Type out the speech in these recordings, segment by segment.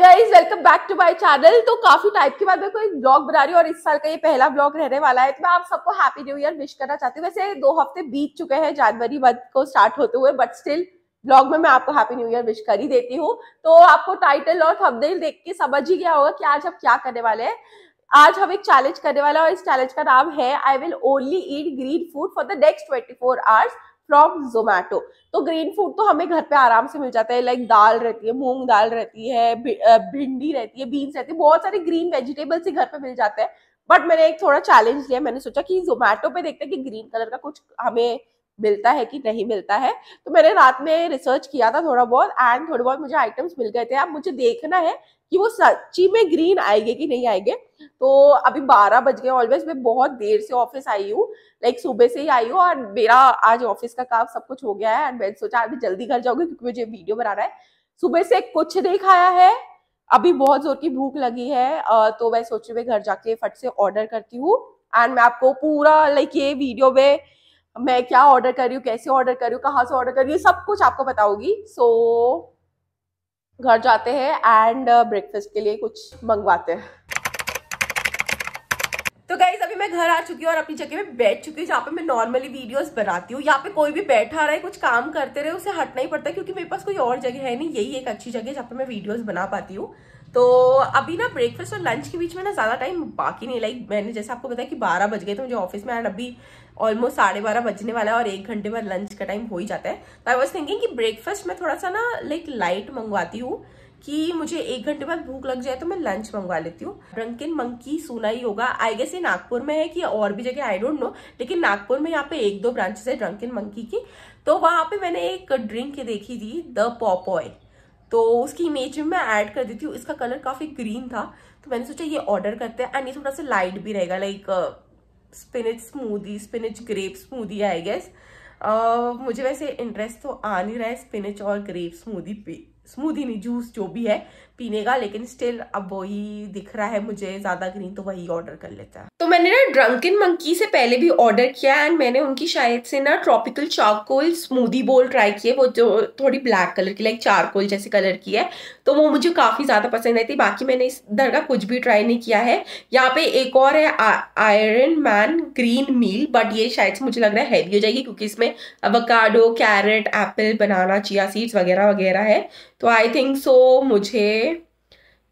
Guys welcome back to my channel तो काफी type के बाद मैं कोई ब्लॉग बना रही हूँ और इस साल का ये पहला ब्लॉग रहने वाला है तो मैं आप सबको हैप्पी न्यू ईयर विश करना चाहती हूँ वैसे दो हफ्ते बीत चुके हैं जनवरी मंथ को स्टार्ट होते हुए बट स्टिल ब्लॉग में मैं आपको हैप्पी न्यू ईयर विश कर ही देती हूँ तो आपको टाइटल और थंबनेल देख के समझ ही गया होगा कि आज हम क्या करने वाले हैं आज हम एक चैलेंज करने वाला और इस चैलेंज का नाम है I will only eat green food for the next twenty four hours from Zomato तो ग्रीन फूड तो हमें घर पे आराम से मिल जाता है लाइक दाल रहती है मूंग दाल रहती है भिंडी रहती है बीन्स रहती है बहुत सारे ग्रीन वेजिटेबल्स ही घर पे मिल जाते हैं बट मैंने एक थोड़ा चैलेंज लिया मैंने सोचा कि जोमैटो पे देखते हैं कि ग्रीन कलर का कुछ हमें मिलता है कि नहीं मिलता है तो मैंने रात में रिसर्च किया था थोड़ा बहुत एंड थोड़े बहुत मुझे आइटम्स मिल गए थे अब मुझे देखना है कि वो सच्ची में ग्रीन आएंगे कि नहीं आएंगे तो अभी 12 बज गए ऑलवेज मैं बहुत देर से ऑफिस आई हूँ लाइक सुबह से ही आई हूँ और मेरा आज ऑफिस का काम सब कुछ हो गया है एंड मैंने सोचा अभी जल्दी घर जाऊंगी क्योंकि मुझे वीडियो बनाना है सुबह से कुछ नहीं खाया है अभी बहुत जोर की भूख लगी है तो मैं सोच रही हूँ घर जाके फट से ऑर्डर करती हूँ एंड मैं आपको पूरा लाइक ये वीडियो में मैं क्या ऑर्डर कर रही हूँ कैसे ऑर्डर कर रही हूँ कहाँ से ऑर्डर कर रही हूँ सब कुछ आपको बताओगी सो so, घर जाते हैं एंड ब्रेकफास्ट uh, के लिए कुछ मंगवाते हैं तो गाइज अभी मैं घर आ चुकी हूँ और अपनी जगह में बैठ चुकी हूँ जहाँ पे मैं नॉर्मली वीडियोस बनाती हूँ यहाँ पे कोई भी बैठा रहा है कुछ काम करते रहे उसे हटना ही पड़ता है क्योंकि मेरे पास कोई और जगह है नहीं यही एक अच्छी जगह है जहाँ पे मैं वीडियोस बना पाती हूँ तो अभी ना ब्रेकफास्ट और लंच के बीच में ना ज़्यादा टाइम बाकी नहीं लाइक मैंने जैसे आपको बताया कि बारह बज गए तो मुझे ऑफिस में एंड अभी ऑलमोस्ट साढ़े बारह बजने वाला है और एक घंटे बाद लंच का टाइम हो ही जाता है तो आई वॉज थिंकिंग कि ब्रेकफास्ट मैं थोड़ा सा ना लाइक लाइट मंगवाती हूँ कि मुझे एक घंटे बाद भूख लग जाए तो मैं लंच मंगवा लेती हूँ ड्रंकिन मंकी सुना ही होगा आई गेस ये नागपुर में है कि और भी जगह आई डोंट नो लेकिन नागपुर में यहाँ पे एक दो ब्रांचेस है ड्रंकिन मंकी की तो वहां पे मैंने एक ड्रिंक देखी थी द पॉपॉय तो उसकी इमेज में मैं ऐड कर देती हूँ इसका कलर काफ़ी ग्रीन था तो मैंने सोचा ये ऑर्डर करते हैं एंड ये थोड़ा सा लाइट भी रहेगा like spinach smoothie spinach grape smoothie I guess मुझे वैसे इंटरेस्ट तो आ नहीं रहा है स्पिनिज और ग्रेप स्मूदी स्मूदी नहीं जूस जो भी है पीने का लेकिन स्टिल अब वही दिख रहा है मुझे ज़्यादा ग्रीन तो वही ऑर्डर कर लेता है मैंने ना ड्रंकन मंकी से पहले भी ऑर्डर किया एंड मैंने उनकी शायद से ना tropical charcoal smoothie bowl try किए वो जो थोड़ी ब्लैक कलर की लाइक चारकोल जैसे कलर की है तो वो मुझे काफ़ी ज़्यादा पसंद आई थी बाकी मैंने इस दर का कुछ भी ट्राई नहीं किया है यहाँ पे एक और है iron man green meal but ये शायद से मुझे लग रहा है हैवी हो जाएगी क्योंकि इसमें avocado carrot apple banana chia seeds वगैरह वगैरह है तो आई थिंक सो मुझे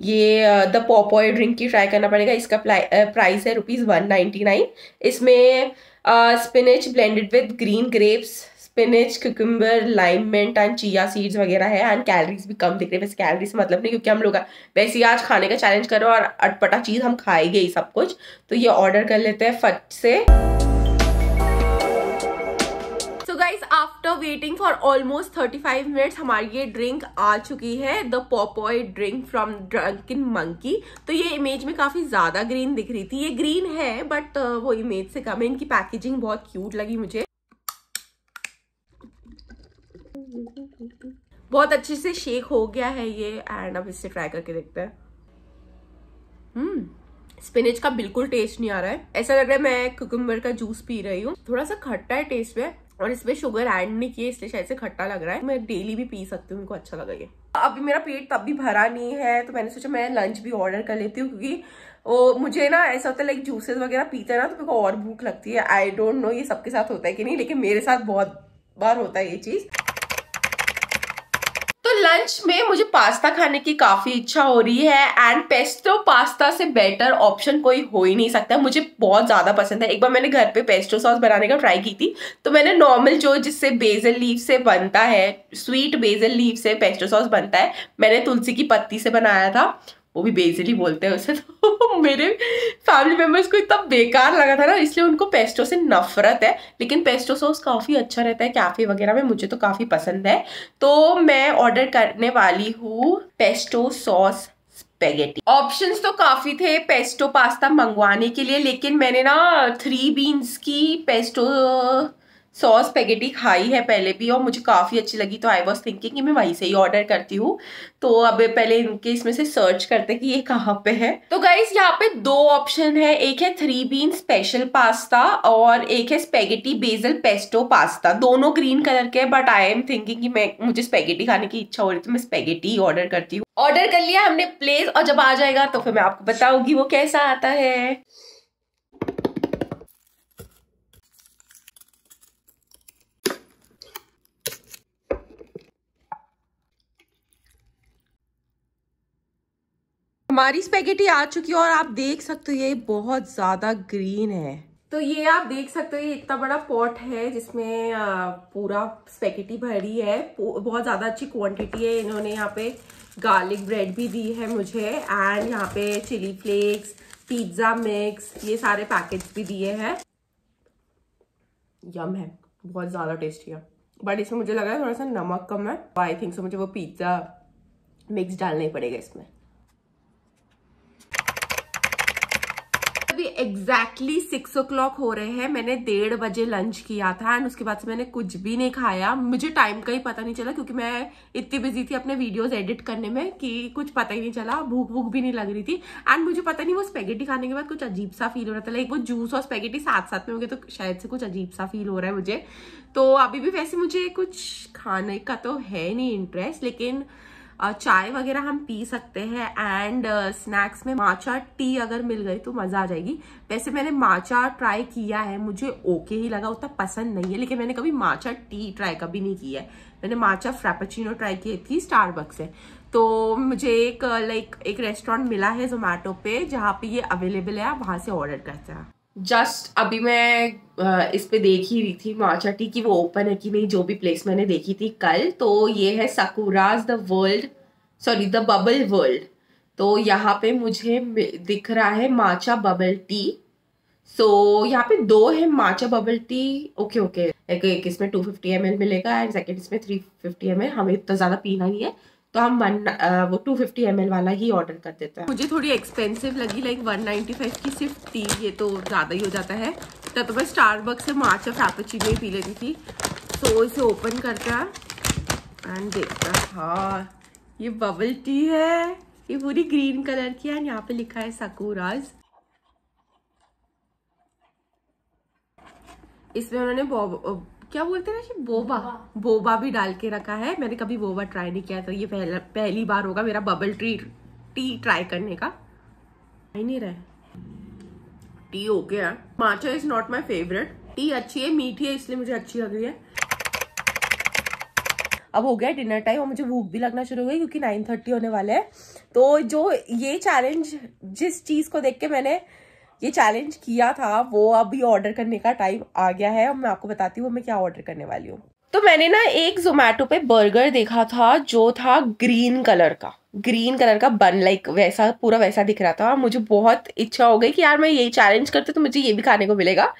ये द पॉपॉय ड्रिंक की ट्राई करना पड़ेगा इसका प्राइस है रुपीज़ वन नाइन्टी नाइन इसमें spinach blended with green grapes spinach cucumber lime mint and chia seeds वगैरह है एंड कैलरीज भी कम दिख रही है वैसे कैलरीज से मतलब नहीं क्योंकि हम लोग वैसे ही आज खाने का चैलेंज करो और अटपटा चीज़ हम खाएंगे ही सब कुछ तो ये ऑर्डर कर लेते हैं फट से after waiting for almost thirty five minutes हमारी ये ड्रिंक आ चुकी है the Popeye drink from drunken monkey तो ये इमेज में काफ़ी ज़्यादा ग्रीन दिख रही थी ये ग्रीन है बट uh, वो इमेज से कम है इनकी पैकेजिंग बहुत क्यूट लगी मुझे बहुत अच्छे से शेक हो गया है ये एंड अब इससे ट्राई करके देखते हैं हम्म hmm. स्पिनिच का बिल्कुल टेस्ट नहीं आ रहा है ऐसा लग रहा है मैं कुकुम्बर का जूस पी रही हूँ थोड़ा सा खट्टा है टेस्ट में और इसमें शुगर ऐड नहीं किए इसलिए शायद से खट्टा लग रहा है मैं डेली भी पी सकती हूँ मेरे को अच्छा लगा ये अभी मेरा पेट तब भी भरा नहीं है तो मैंने सोचा मैं लंच भी ऑर्डर कर लेती हूँ क्योंकि वो मुझे ना ऐसा होता है लाइक जूसेस वगैरह पीते ना तो मेरे को और भूख लगती है आई डोंट नो ये सबके साथ होता है कि नहीं लेकिन मेरे साथ बहुत बार होता है ये चीज़ लंच में मुझे पास्ता खाने की काफ़ी इच्छा हो रही है एंड पेस्टो पास्ता से बेटर ऑप्शन कोई हो ही नहीं सकता मुझे बहुत ज़्यादा पसंद है एक बार मैंने घर पे पेस्टो सॉस बनाने का ट्राई की थी तो मैंने नॉर्मल जो जिससे बेजल लीव से बनता है स्वीट बेजल लीव से पेस्टो सॉस बनता है मैंने तुलसी की पत्ती से बनाया था वो भी बेजली बोलते हैं उसे तो मेरे फैमिली मेम्बर्स को इतना बेकार लगा था ना इसलिए उनको पेस्टो से नफरत है लेकिन पेस्टो सॉस काफ़ी अच्छा रहता है कैफ़े वगैरह में मुझे तो काफ़ी पसंद है तो मैं ऑर्डर करने वाली हूँ पेस्टो सॉस स्पेगेटी ऑप्शंस तो काफ़ी थे पेस्टो पास्ता मंगवाने के लिए लेकिन मैंने ना थ्री बीन्स की पेस्टो सॉस पैकेटी खाई है पहले भी और मुझे काफ़ी अच्छी लगी तो आई वॉज थिंकिंग कि मैं वहीं से ही ऑर्डर करती हूँ तो अब पहले इनके इसमें से सर्च करते कि ये कहाँ पे है तो गाइज यहाँ पे दो ऑप्शन है एक है थ्री बीन स्पेशल पास्ता और एक है स्पेगेटी बेजल पेस्टो पास्ता दोनों ग्रीन कलर के बट आई एम थिंकिंग कि मैं मुझे स्पेगेटी खाने की इच्छा हो रही तो मैं स्पेगेटी ऑर्डर करती हूँ ऑर्डर कर लिया हमने प्लेस और जब आ जाएगा तो फिर मैं आपको बताऊंगी वो कैसा आता है हमारी स्पेगेटी आ चुकी है और आप देख सकते हो ये बहुत ज्यादा ग्रीन है तो ये आप देख सकते हो ये इतना बड़ा पॉट है जिसमें पूरा स्पेगेटी भरी है बहुत ज़्यादा अच्छी क्वांटिटी है इन्होंने यहाँ पे गार्लिक ब्रेड भी दी है मुझे एंड यहाँ पे चिली फ्लेक्स पिज्ज़ा मिक्स ये सारे पैकेट भी दिए है यम है बहुत ज़्यादा टेस्टी है बट इसमें मुझे लग रहा है थोड़ा सा नमक कम है आई थिंक सो मुझे वो पिज्ज़ा मिक्स डालना ही पड़ेगा इसमें एग्जैक्टली सिक्स ओ हो रहे हैं मैंने डेढ़ बजे लंच किया था एंड उसके बाद से मैंने कुछ भी नहीं खाया मुझे टाइम का ही पता नहीं चला क्योंकि मैं इतनी बिजी थी अपने वीडियोस एडिट करने में कि कुछ पता ही नहीं चला भूख भूख भी नहीं लग रही थी एंड मुझे पता नहीं वो स्पेगेटी खाने के बाद कुछ अजीब सा फील हो रहा था लाइक वो जूस और स्पेगेटी साथ साथ में होंगे तो शायद से कुछ अजीब सा फील हो रहा है मुझे तो अभी भी वैसे मुझे कुछ खाने का तो है नहीं इंटरेस्ट लेकिन चाय वगैरह हम पी सकते हैं एंड स्नैक्स में माचा टी अगर मिल गई तो मज़ा आ जाएगी वैसे मैंने माचा ट्राई किया है मुझे ओके ही लगा उतना पसंद नहीं है लेकिन मैंने कभी माचा टी ट्राई कभी नहीं किया है मैंने माचा फ्रैपचिनो ट्राई की थी बक्स से तो मुझे एक लाइक एक रेस्टोरेंट मिला है जोमेटो पे जहाँ पे ये अवेलेबल है आप वहाँ से ऑर्डर करते हैं जस्ट अभी मैं इस पे देख ही रही थी माचाटी की वो ओपन है कि नहीं जो भी प्लेस मैंने देखी थी कल तो ये है सकुराज the world sorry the bubble world तो यहाँ पे मुझे दिख रहा है matcha bubble tea so so, यहाँ पे दो है matcha bubble tea okay okay एक, एक इसमें टू फिफ्टी एम मिलेगा एंड सेकेंड इसमें थ्री फिफ्टी एम हमें इतना ज़्यादा पीना नहीं है तो हम वन वो टू फिफ्टी एम वाला ही ऑर्डर कर देते हैं मुझे थोड़ी एक्सपेंसिव लगी लाइक वन नाइन्टी फाइव की सिर्फ टी ये तो ज़्यादा ही हो जाता है तब तो मैं स्टारबक से मार्च और फ्रैपेचिनो ही पी लेती थी तो इसे ओपन करता हैं एंड देखता हाँ ये बबल टी है ये पूरी ग्रीन कलर की है एंड यहाँ पे लिखा है सकूराज इसमें उन्होंने क्या बोलते हैं ना बोबा बोबा भी डाल के रखा है मैंने कभी बोबा ट्राई नहीं किया तो ये पहला पहली बार होगा मेरा बबल ट्री टी ट्राई करने का नहीं रहा टी हो गया matcha is not my favourite tea अच्छी है मीठी है इसलिए मुझे अच्छी लग रही है अब हो गया डिनर टाइम और मुझे भूख भी लगना शुरू हो गई क्योंकि नाइन थर्टी होने वाला है तो जो ये चैलेंज जिस चीज़ को देख के मैंने ये चैलेंज किया था वो अभी ऑर्डर करने का टाइम आ गया है और मैं आपको बताती हूँ मैं क्या ऑर्डर करने वाली हूँ तो मैंने ना एक जोमेटो पे बर्गर देखा था जो था ग्रीन कलर का ग्रीन कलर का बन लाइक वैसा पूरा वैसा दिख रहा था मुझे बहुत इच्छा हो गई कि यार मैं यही चैलेंज करती तो मुझे ये भी खाने को मिलेगा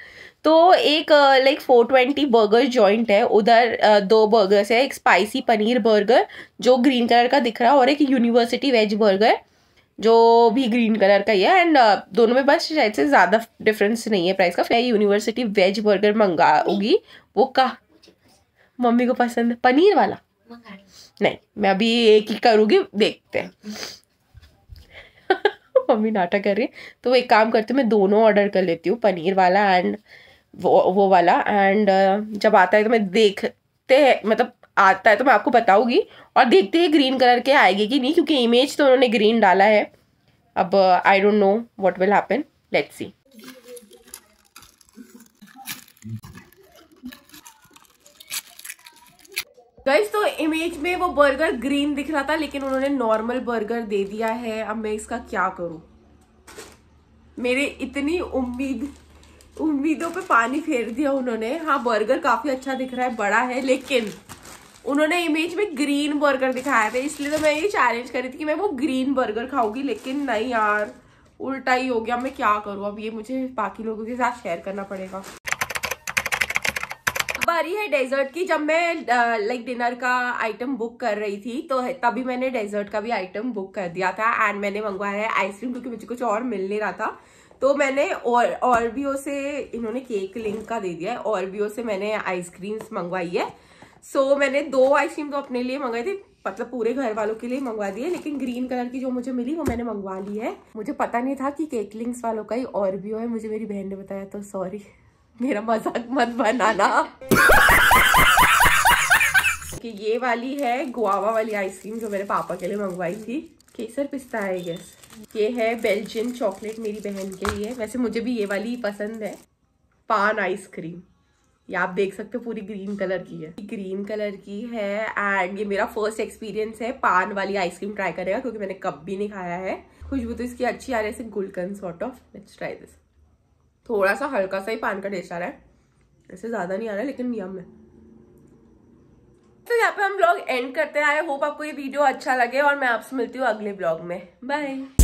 तो एक like four twenty burger joint है उधर दो बर्गर्स है एक स्पाइसी पनीर बर्गर जो ग्रीन कलर का दिख रहा है और एक यूनिवर्सिटी वेज बर्गर जो भी ग्रीन कलर का ही है एंड uh, दोनों में बस शायद से ज़्यादा डिफरेंस नहीं है प्राइस का फिर यूनिवर्सिटी वेज बर्गर मंगाऊंगी वो का मम्मी को पसंद है पनीर वाला नहीं मैं अभी एक ही करूँगी देखते हैं मम्मी नाटक कर रही है तो एक काम करती हूँ मैं दोनों ऑर्डर कर लेती हूँ पनीर वाला एंड वो वो वाला एंड uh, जब आता है तो मैं देखते मतलब आता है तो मैं आपको बताऊंगी और देखते हैं ग्रीन कलर के आएगी कि नहीं क्योंकि इमेज तो उन्होंने ग्रीन डाला है अब I don't know what will happen let's see guys तो इमेज में वो बर्गर ग्रीन दिख रहा था लेकिन उन्होंने नॉर्मल बर्गर दे दिया है अब मैं इसका क्या करूं मेरे इतनी उम्मीद उम्मीदों पे पानी फेर दिया उन्होंने हाँ बर्गर काफी अच्छा दिख रहा है बड़ा है लेकिन उन्होंने इमेज में ग्रीन बर्गर दिखाया था इसलिए तो मैं ये चैलेंज करी थी कि मैं वो ग्रीन बर्गर खाऊंगी लेकिन नहीं यार उल्टा ही हो गया मैं क्या करूँ अब ये मुझे बाकी लोगों के साथ शेयर करना पड़ेगा बारी है डेजर्ट की जब मैं लाइक डिनर का आइटम बुक कर रही थी तो तभी मैंने डेजर्ट का भी आइटम बुक कर दिया था एंड मैंने मंगवाया है आइसक्रीम क्योंकि मुझे कुछ और मिल नहीं रहा था तो मैंने और और भी उसे इन्होंने केक लिंक का दे दिया है और भी उसे मैंने आइसक्रीम्स मंगवाई है सो so, मैंने दो आइसक्रीम तो अपने लिए मंगाई थी मतलब पूरे घर वालों के लिए मंगवा दिए लेकिन ग्रीन कलर की जो मुझे मिली वो मैंने मंगवा ली है मुझे पता नहीं था कि केकलिंग्स वालों का ही और भी हो है मुझे मेरी बहन ने बताया तो सॉरी मेरा मजाक मत बनाना कि ये वाली है गुआवा वाली आइसक्रीम जो मेरे पापा के लिए मंगवाई थी केसर पिस्ता है गैस ये है बेल्जियन चॉकलेट मेरी बहन के लिए वैसे मुझे भी ये वाली पसंद है पान आइसक्रीम ये आप देख सकते हो पूरी ग्रीन कलर की है ग्रीन कलर की है एंड ये मेरा फर्स्ट एक्सपीरियंस है पान वाली आइसक्रीम ट्राई करेगा क्योंकि मैंने कब भी नहीं खाया है खुशबू तो इसकी अच्छी आ रही है gulkand sort of let's try this थोड़ा सा हल्का सा ही पान का टेस्ट आ रहा है ऐसे ज़्यादा नहीं आ रहा है लेकिन यम है तो यहाँ पे हम ब्लॉग एंड करते हैं आई होप आपको ये वीडियो अच्छा लगे और मैं आपसे मिलती हूँ अगले ब्लॉग में बाय